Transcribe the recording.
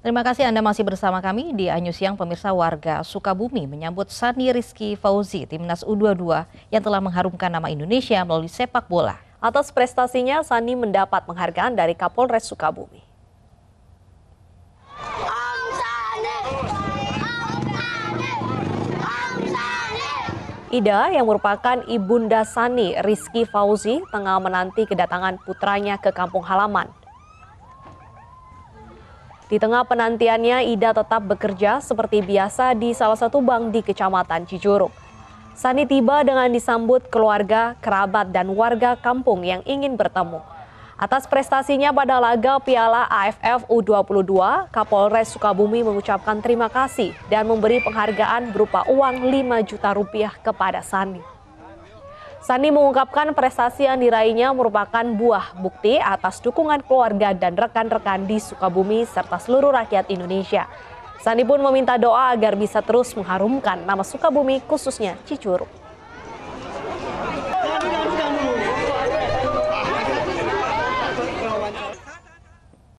Terima kasih Anda masih bersama kami di Anyu Siang Pemirsa Warga Sukabumi menyambut Sani Rizky Fauzi Timnas U22 yang telah mengharumkan nama Indonesia melalui sepak bola. Atas prestasinya Sani mendapat penghargaan dari Kapolres Sukabumi. Ida yang merupakan ibunda Sani Rizky Fauzi tengah menanti kedatangan putranya ke kampung halaman. Di tengah penantiannya, Ida tetap bekerja seperti biasa di salah satu bank di Kecamatan Cijuruk. Sani tiba dengan disambut keluarga, kerabat, dan warga kampung yang ingin bertemu. Atas prestasinya pada laga Piala AFF U22, Kapolres Sukabumi mengucapkan terima kasih dan memberi penghargaan berupa uang 5 juta rupiah kepada Sani. Sandi mengungkapkan prestasi yang diraihnya merupakan buah bukti atas dukungan keluarga dan rekan-rekan di Sukabumi serta seluruh rakyat Indonesia. Sandi pun meminta doa agar bisa terus mengharumkan nama Sukabumi khususnya Cicurug.